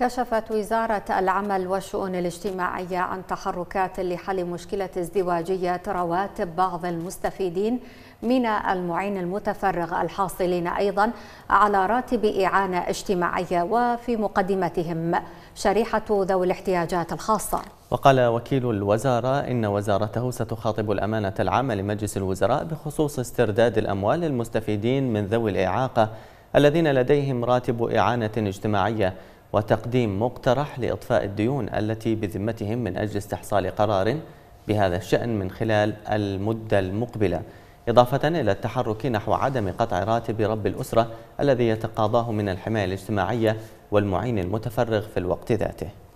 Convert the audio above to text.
كشفت وزارة العمل والشؤون الاجتماعية عن تحركات لحل مشكلة ازدواجية رواتب بعض المستفيدين من المعين المتفرغ الحاصلين أيضا على راتب إعانة اجتماعية وفي مقدمتهم شريحة ذوي الاحتياجات الخاصة وقال وكيل الوزارة إن وزارته ستخاطب الأمانة العامة لمجلس الوزراء بخصوص استرداد الأموال للمستفيدين من ذوي الإعاقة الذين لديهم راتب إعانة اجتماعية وتقديم مقترح لإطفاء الديون التي بذمتهم من أجل استحصال قرار بهذا الشأن من خلال المدة المقبلة إضافة إلى التحرك نحو عدم قطع راتب رب الأسرة الذي يتقاضاه من الحماية الاجتماعية والمعين المتفرغ في الوقت ذاته